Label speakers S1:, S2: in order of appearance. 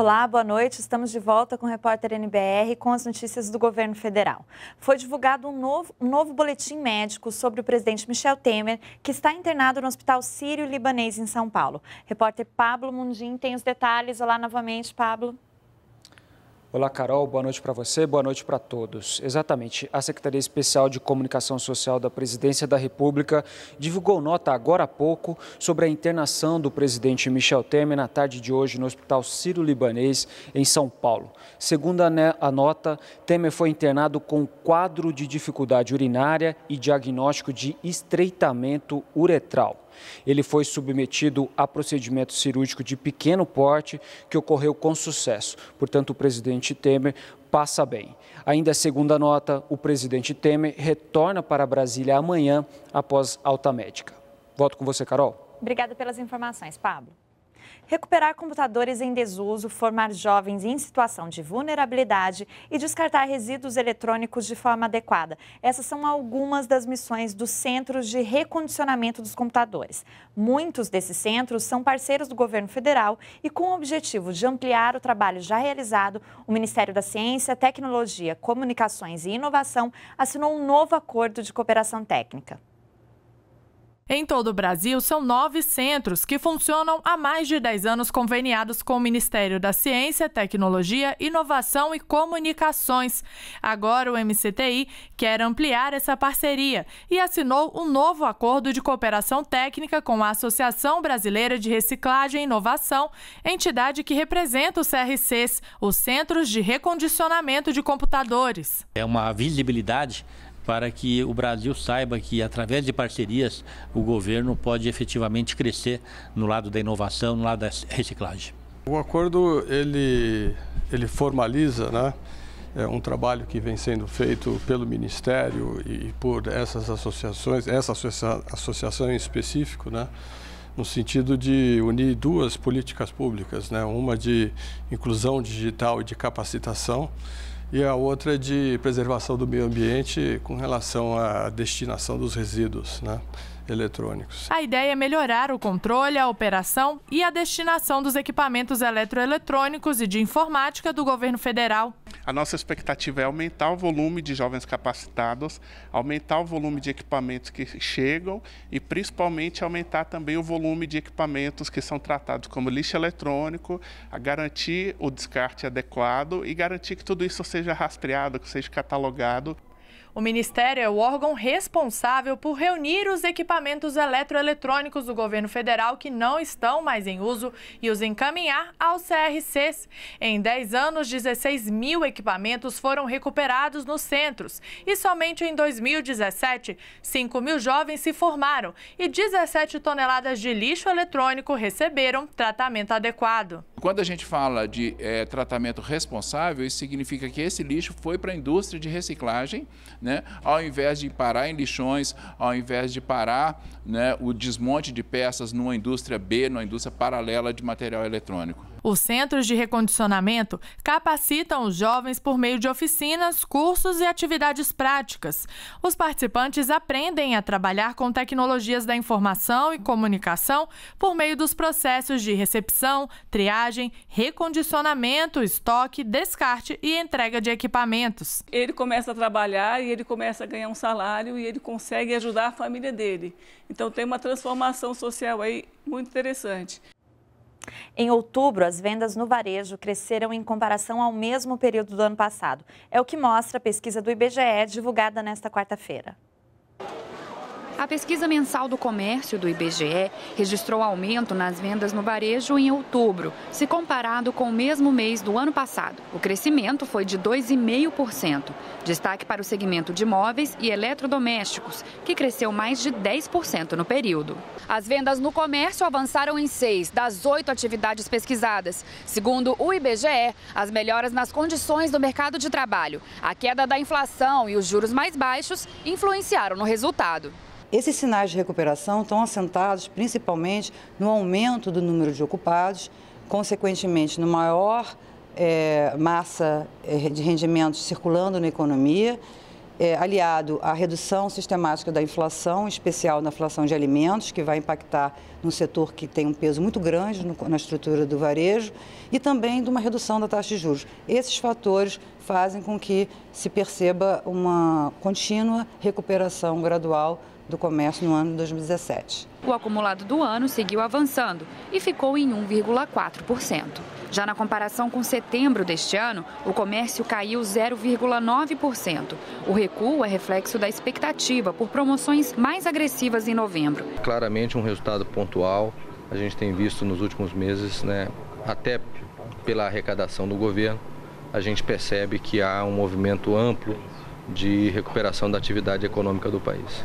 S1: Olá, boa noite. Estamos de volta com o repórter NBR com as notícias do governo federal. Foi divulgado um novo, um novo boletim médico sobre o presidente Michel Temer, que está internado no Hospital Sírio-Libanês em São Paulo. Repórter Pablo Mundim tem os detalhes. Olá novamente, Pablo.
S2: Olá, Carol. Boa noite para você, boa noite para todos. Exatamente. A Secretaria Especial de Comunicação Social da Presidência da República divulgou nota agora há pouco sobre a internação do presidente Michel Temer na tarde de hoje no Hospital Sírio-Libanês, em São Paulo. Segundo a nota, Temer foi internado com quadro de dificuldade urinária e diagnóstico de estreitamento uretral. Ele foi submetido a procedimento cirúrgico de pequeno porte, que ocorreu com sucesso. Portanto, o presidente Temer passa bem. Ainda segunda nota, o presidente Temer retorna para Brasília amanhã após alta médica. Volto com você, Carol.
S1: Obrigada pelas informações, Pablo recuperar computadores em desuso, formar jovens em situação de vulnerabilidade e descartar resíduos eletrônicos de forma adequada. Essas são algumas das missões dos centros de recondicionamento dos computadores. Muitos desses centros são parceiros do governo federal e, com o objetivo de ampliar o trabalho já realizado, o Ministério da Ciência, Tecnologia, Comunicações e Inovação assinou um novo acordo de cooperação técnica.
S2: Em todo o Brasil, são nove centros que funcionam há mais de 10 anos conveniados com o Ministério da Ciência, Tecnologia, Inovação e Comunicações. Agora, o MCTI quer ampliar essa parceria e assinou um novo acordo de cooperação técnica com a Associação Brasileira de Reciclagem e Inovação, entidade que representa os CRCs, os Centros de Recondicionamento de Computadores. É uma visibilidade para que o Brasil saiba que, através de parcerias, o governo pode efetivamente crescer no lado da inovação, no lado da reciclagem.
S3: O acordo ele, ele formaliza né, é um trabalho que vem sendo feito pelo Ministério e por essas associações, essa associação em específico, né, no sentido de unir duas políticas públicas, né, uma de inclusão digital e de capacitação e a outra é de preservação do meio ambiente com relação à destinação dos resíduos né, eletrônicos.
S2: A ideia é melhorar o controle, a operação e a destinação dos equipamentos eletroeletrônicos e de informática do governo federal.
S3: A nossa expectativa é aumentar o volume de jovens capacitados, aumentar o volume de equipamentos que chegam e, principalmente, aumentar também o volume de equipamentos que são tratados como lixo eletrônico, a garantir o descarte adequado e garantir que tudo isso seja rastreado, que seja catalogado.
S2: O Ministério é o órgão responsável por reunir os equipamentos eletroeletrônicos do governo federal que não estão mais em uso e os encaminhar aos CRCs. Em 10 anos, 16 mil equipamentos foram recuperados nos centros e somente em 2017, 5 mil jovens se formaram e 17 toneladas de lixo eletrônico receberam tratamento adequado. Quando a gente fala de é, tratamento responsável, isso significa que esse lixo foi para a indústria de reciclagem né? ao invés de parar em lixões, ao invés de parar né, o desmonte de peças numa indústria B, numa indústria paralela de material eletrônico. Os centros de recondicionamento capacitam os jovens por meio de oficinas, cursos e atividades práticas. Os participantes aprendem a trabalhar com tecnologias da informação e comunicação por meio dos processos de recepção, triagem, recondicionamento, estoque, descarte e entrega de equipamentos. Ele começa a trabalhar e ele começa a ganhar um salário e ele consegue ajudar a família dele. Então tem uma transformação social aí muito interessante.
S1: Em outubro, as vendas no varejo cresceram em comparação ao mesmo período do ano passado. É o que mostra a pesquisa do IBGE divulgada nesta quarta-feira.
S3: A pesquisa mensal do comércio do IBGE registrou aumento nas vendas no varejo em outubro, se comparado com o mesmo mês do ano passado. O crescimento foi de 2,5%. Destaque para o segmento de móveis e eletrodomésticos, que cresceu mais de 10% no período. As vendas no comércio avançaram em seis das oito atividades pesquisadas. Segundo o IBGE, as melhoras nas condições do mercado de trabalho, a queda da inflação e os juros mais baixos influenciaram no resultado. Esses sinais de recuperação estão assentados principalmente no aumento do número de ocupados, consequentemente, no maior é, massa eh, de rendimentos circulando na economia é, aliado à redução sistemática da inflação, em especial na inflação de alimentos, que vai impactar num setor que tem um peso muito grande no, na estrutura do varejo, e também de uma redução da taxa de juros. Esses fatores fazem com que se perceba uma contínua recuperação gradual do comércio no ano de 2017. O acumulado do ano seguiu avançando e ficou em 1,4%. Já na comparação com setembro deste ano, o comércio caiu 0,9%. O recuo é reflexo da expectativa por promoções mais agressivas em novembro.
S2: Claramente um resultado pontual. A gente tem visto nos últimos meses, né, até pela arrecadação do governo, a gente percebe que há um movimento amplo de recuperação da atividade econômica do país.